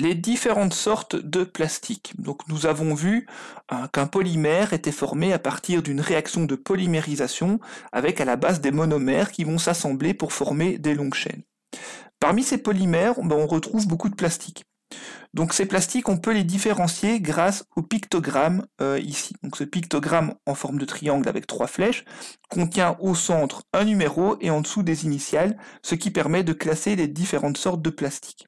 les différentes sortes de plastiques. Donc nous avons vu euh, qu'un polymère était formé à partir d'une réaction de polymérisation avec à la base des monomères qui vont s'assembler pour former des longues chaînes. Parmi ces polymères, on ben, retrouve beaucoup de plastiques. Donc ces plastiques, on peut les différencier grâce au pictogramme euh, ici. Donc ce pictogramme en forme de triangle avec trois flèches contient au centre un numéro et en dessous des initiales, ce qui permet de classer les différentes sortes de plastiques.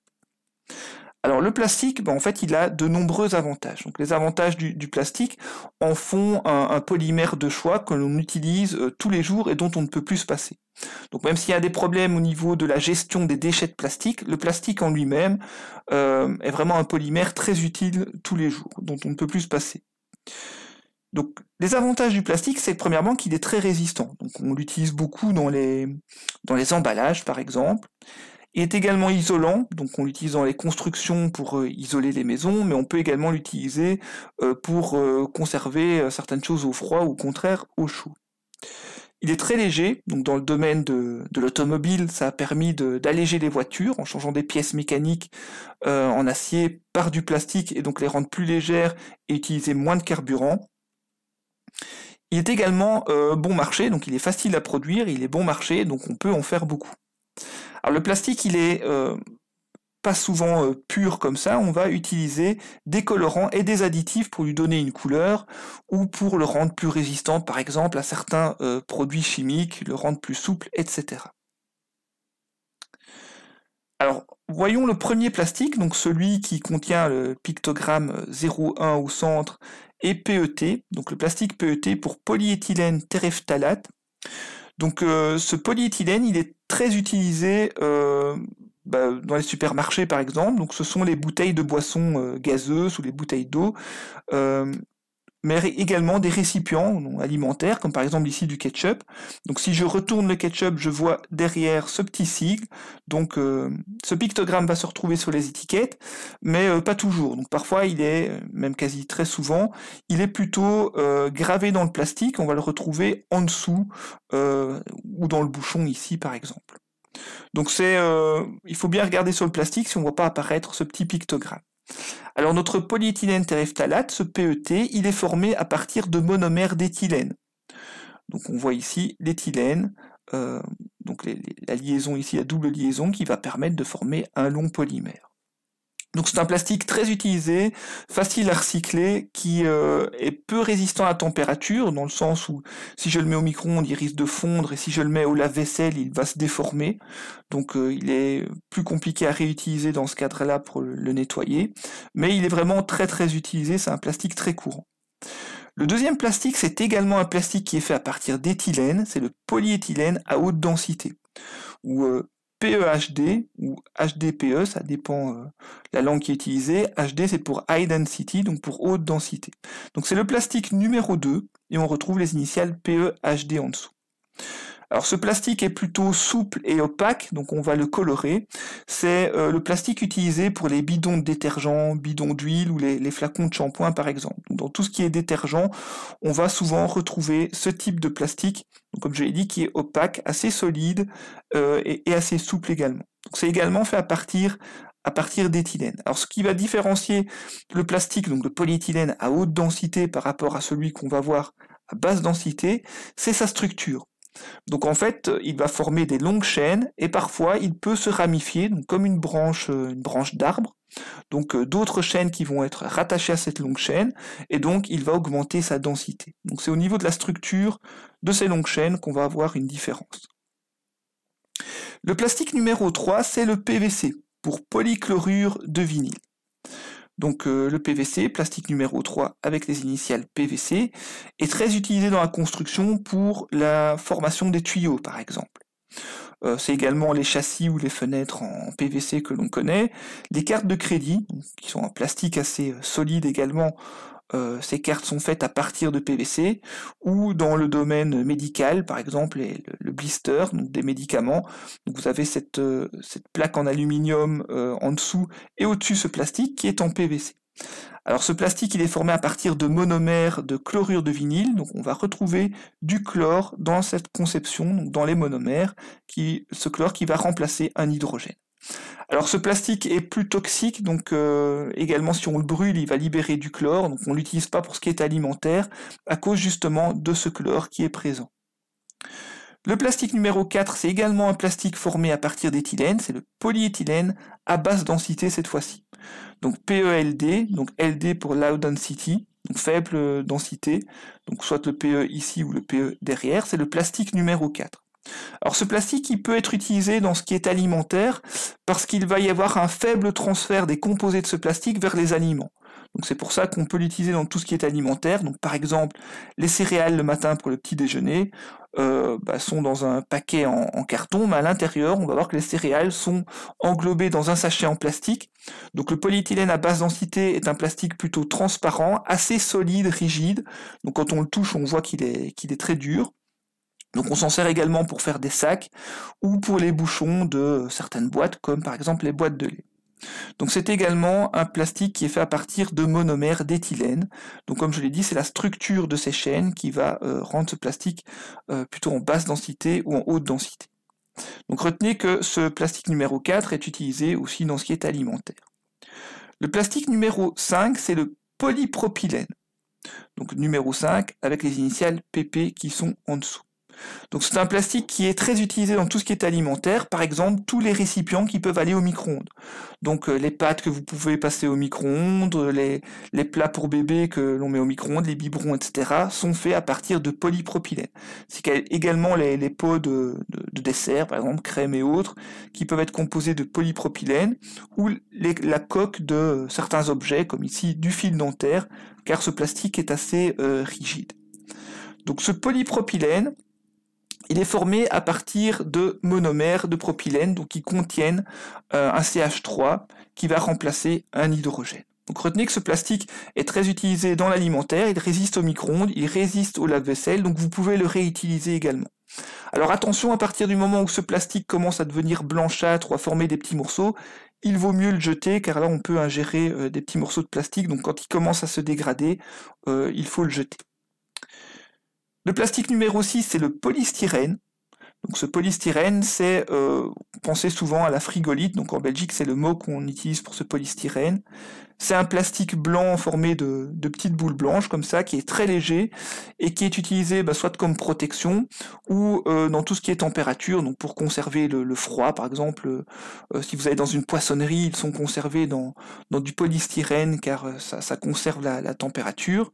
Alors le plastique, ben, en fait, il a de nombreux avantages. Donc les avantages du, plastique en font un, polymère de choix que l'on utilise euh, tous les jours et dont on ne peut plus se passer. Donc même s'il y a des problèmes au niveau de la gestion des déchets de plastique, le plastique en lui-même euh, est vraiment un polymère très utile tous les jours, dont on ne peut plus se passer. Donc les avantages du plastique, c'est premièrement qu'il est très résistant. Donc on l'utilise beaucoup dans les, dans les emballages par exemple. Il est également isolant, donc on l'utilise dans les constructions pour euh, isoler les maisons, mais on peut également l'utiliser euh, pour euh, conserver certaines choses au froid ou au contraire au chaud. Il est très léger, donc dans le domaine de, l'automobile, ça a permis d'alléger les voitures en changeant des pièces mécaniques en acier par du plastique et donc les rendre plus légères et utiliser moins de carburant. Il est également bon marché, donc il est facile à produire, il est bon marché, donc on peut en faire beaucoup le plastique, il est euh, pas souvent euh, pur comme ça. On va utiliser des colorants et des additifs pour lui donner une couleur ou pour le rendre plus résistant, par exemple, à certains euh, produits chimiques, le rendre plus souple, etc. Alors, voyons le premier plastique, donc celui qui contient le pictogramme 01 au centre et PET, donc le plastique PET pour polyéthylène terephthalate. Donc euh, ce polyéthylène, il est très utilisé euh, bah, dans les supermarchés par exemple. Donc ce sont les bouteilles de boissons euh, gazeuses ou les bouteilles d'eau mais également des récipients alimentaires, comme par exemple ici du ketchup. Donc si je retourne le ketchup, je vois derrière ce petit sigle. Donc euh, ce pictogramme va se retrouver sur les étiquettes, mais euh, pas toujours. Donc parfois il est, euh, même quasi très souvent, il est plutôt gravé dans le plastique. On va le retrouver en dessous ou dans le bouchon ici par exemple. Donc c'est, il faut bien regarder sur le plastique si on ne voit pas apparaître ce petit pictogramme. Alors notre polyéthylène terephthalate, ce PET, il est formé à partir de monomères d'éthylène. Donc on voit ici l'éthylène, euh, donc la liaison ici, la double liaison qui va permettre de former un long polymère. Donc c'est un plastique très utilisé, facile à recycler, qui euh, est peu résistant à la température, dans le sens où si je le mets au micro-ondes, il risque de fondre, et si je le mets au lave-vaisselle, il va se déformer. Donc euh, il est plus compliqué à réutiliser dans ce cadre-là pour le nettoyer. Mais il est vraiment très très utilisé, c'est un plastique très courant. Le deuxième plastique, c'est également un plastique qui est fait à partir d'éthylène, c'est le polyéthylène à haute densité, euh, PEHD ou HDPE, ça dépend euh, la langue qui est utilisée. HD, c'est pour High Density, donc pour haute densité. Donc c'est le plastique numéro 2, et on retrouve les initiales PEHD en dessous. Alors ce plastique est plutôt souple et opaque, donc on va le colorer. C'est euh, le plastique utilisé pour les bidons de détergent, bidons d'huile ou les, flacons de shampoing par exemple. Donc, dans tout ce qui est détergent, on va souvent retrouver ce type de plastique, comme je l'ai dit, qui est opaque, assez solide euh, et, et, assez souple également. C'est également fait à partir à partir d'éthylène. Alors ce qui va différencier le plastique, donc le polyéthylène à haute densité par rapport à celui qu'on va voir à basse densité, c'est sa structure. Donc en fait, euh, il va former des longues chaînes et parfois il peut se ramifier comme une branche, euh, une branche d'arbre. Donc euh, d'autres chaînes qui vont être rattachées à cette longue chaîne et donc il va augmenter sa densité. Donc c'est au niveau de la structure de ces longues chaînes qu'on va avoir une différence. Le plastique numéro 3, c'est le PVC pour polychlorure de vinyle. Donc euh, le PVC, plastique numéro 3 avec les initiales PVC, est très utilisé dans la construction pour la formation des tuyaux par exemple. Euh, c'est également les châssis ou les fenêtres en PVC que l'on connaît, les cartes de crédit, qui sont en plastique assez euh, solide également, euh, ces cartes sont faites à partir de PVC, ou dans le domaine médical, par exemple le, blister, des médicaments. vous avez euh, cette, plaque en aluminium euh, en dessous et au-dessus ce plastique qui est en PVC. Alors ce plastique, il est formé à partir de monomères de chlorure de vinyle, donc on va retrouver du chlore dans cette conception, dans les monomères, qui, ce chlore qui va remplacer un hydrogène. Alors ce plastique est plus toxique, donc euh, également si on le brûle, il va libérer du chlore, donc on ne l'utilise pas pour ce qui est alimentaire, à cause justement de ce chlore qui est présent. Le plastique numéro 4, c'est également un plastique formé à partir d'éthylène, c'est le polyéthylène à basse densité cette fois-ci. Donc PELD, donc LD pour low density, donc faible euh, densité, donc soit le PE ici ou le PE derrière, c'est le plastique numéro 4. Alors ce plastique, il peut être utilisé dans ce qui est alimentaire parce qu'il va y avoir un faible transfert des composés de ce plastique vers les aliments. Donc c'est pour ça qu'on peut l'utiliser dans tout ce qui est alimentaire. Donc par exemple, les céréales le matin pour le petit déjeuner euh, bah, sont dans un paquet en, carton, mais à l'intérieur, on va voir que les céréales sont englobées dans un sachet en plastique. Donc le polyéthylène à basse densité est un plastique plutôt transparent, assez solide, rigide. Donc quand on le touche, on voit qu'il est très dur. Donc on s'en sert également pour faire des sacs ou pour les bouchons de certaines boîtes, comme par exemple les boîtes de lait. Donc c'est également un plastique qui est fait à partir de monomères d'éthylène. Donc comme je l'ai dit, c'est la structure de ces chaînes qui va euh, rendre ce plastique euh, plutôt en basse densité ou en haute densité. Donc retenez que ce plastique numéro 4 est utilisé aussi dans ce qui est alimentaire. Le plastique numéro 5, c'est le polypropylène. Donc numéro 5 avec les initiales PP qui sont en dessous. Donc c'est un plastique qui est très utilisé dans tout ce qui est alimentaire, par exemple tous les récipients qui peuvent aller au micro-ondes. Donc euh, les pâtes que vous pouvez passer au micro-ondes, euh, les, plats pour bébés que l'on met au micro-ondes, les biberons, etc. sont faits à partir de polypropylène. C'est également les, pots de, dessert, par exemple crème et autres, qui peuvent être composés de polypropylène ou la coque de certains objets, comme ici du fil dentaire, car ce plastique est assez euh, rigide. Donc ce polypropylène, il est formé à partir de monomères de propylène, donc qui contiennent euh, un CH3 qui va remplacer un hydrogène. retenez que ce plastique est très utilisé dans l'alimentaire, il résiste au micro-ondes, il résiste au lave-vaisselle, donc vous pouvez le réutiliser également. Alors attention, à partir du moment où ce plastique commence à devenir blanchâtre ou à former des petits morceaux, il vaut mieux le jeter car là on peut ingérer euh, des petits morceaux de plastique, donc quand il commence à se dégrader, euh, il faut le jeter. Le plastique numéro 6, c'est le polystyrène. Donc ce polystyrène, c'est, euh, pensez souvent à la frigolite, donc en Belgique c'est le mot qu'on utilise pour ce polystyrène. C'est un plastique blanc formé de, petites boules blanches comme ça, qui est très léger et qui est utilisé bah, soit comme protection ou euh, dans tout ce qui est température, donc pour conserver le, froid par exemple. Euh, si vous allez dans une poissonnerie, ils sont conservés dans, du polystyrène car euh, ça, conserve la, température.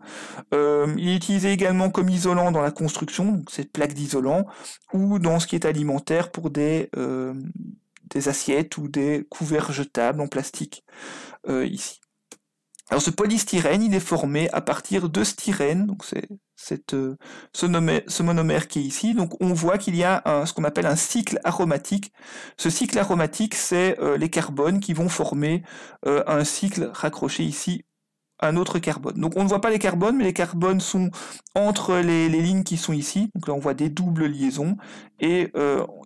il est utilisé également comme isolant dans la construction, donc cette plaque d'isolant, ou dans ce qui est alimentaire pour des des assiettes ou des couverts jetables en plastique ici. Alors ce polystyrène, il est formé à partir de styrène, donc c'est cette, euh, ce, ce, monomère qui est ici. Donc on voit qu'il y a ce qu'on appelle un cycle aromatique. Ce cycle aromatique, c'est euh, les carbones qui vont former euh, un cycle raccroché ici à un autre carbone. Donc on ne voit pas les carbones, mais les carbones sont entre les, lignes qui sont ici. Donc là on voit des doubles liaisons. Et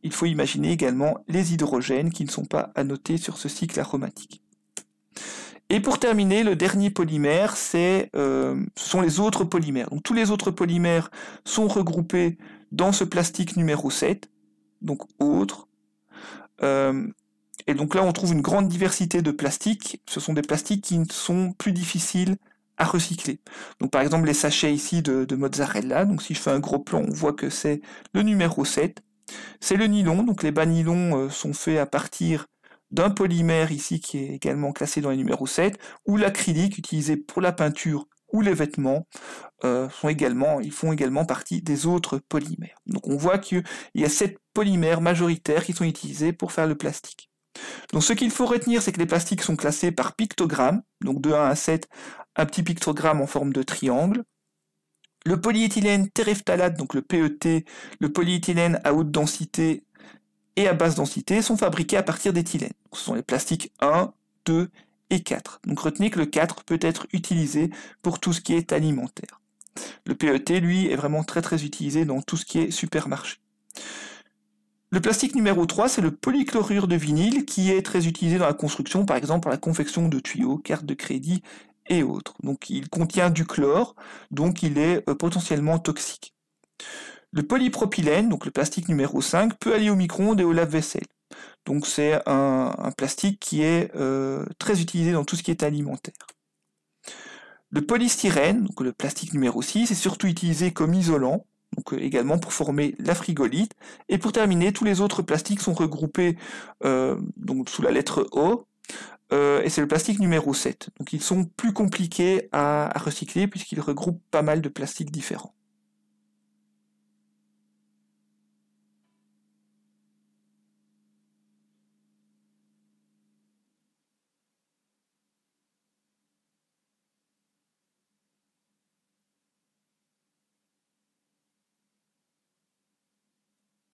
il faut imaginer également les hydrogènes qui ne sont pas annotés sur ce cycle aromatique. Et pour terminer, le dernier polymère, c'est, euh, ce sont les autres polymères. Donc tous les autres polymères sont regroupés dans ce plastique numéro 7, donc autres. Euh, et donc là, on trouve une grande diversité de plastiques. Ce sont des plastiques qui sont plus difficiles à recycler. Donc par exemple, les sachets ici de, mozzarella. Donc si je fais un gros plan, on voit que c'est le numéro 7. C'est le nylon, donc les bas nylons euh, sont faits à partir d'un polymère ici qui est également classé dans les numéros 7, ou l'acrylique utilisé pour la peinture ou les vêtements euh, sont également, ils font également partie des autres polymères. Donc on voit qu'il y a sept polymères majoritaires qui sont utilisés pour faire le plastique. Donc ce qu'il faut retenir, c'est que les plastiques sont classés par pictogramme, donc de 1 à 7, un petit pictogramme en forme de triangle. Le polyéthylène téréphthalate, donc le PET, le polyéthylène à haute densité et à basse densité sont fabriqués à partir d'éthylène. Ce sont les plastiques 1, 2 et 4. Donc retenez que le 4 peut être utilisé pour tout ce qui est alimentaire. Le PET, lui, est vraiment très très utilisé dans tout ce qui est supermarché. Le plastique numéro 3, c'est le polychlorure de vinyle qui est très utilisé dans la construction, par exemple pour la confection de tuyaux, cartes de crédit et autres. Donc il contient du chlore, donc il est euh, potentiellement toxique. Le polypropylène, donc le plastique numéro 5, peut aller au micro-ondes et au lave-vaisselle. Donc c'est un, plastique qui est euh, très utilisé dans tout ce qui est alimentaire. Le polystyrène, donc le plastique numéro 6, est surtout utilisé comme isolant, donc euh, également pour former la frigolite. Et pour terminer, tous les autres plastiques sont regroupés euh, donc sous la lettre O, et c'est le plastique numéro 7. Donc ils sont plus compliqués à, à recycler puisqu'ils regroupent pas mal de plastiques différents.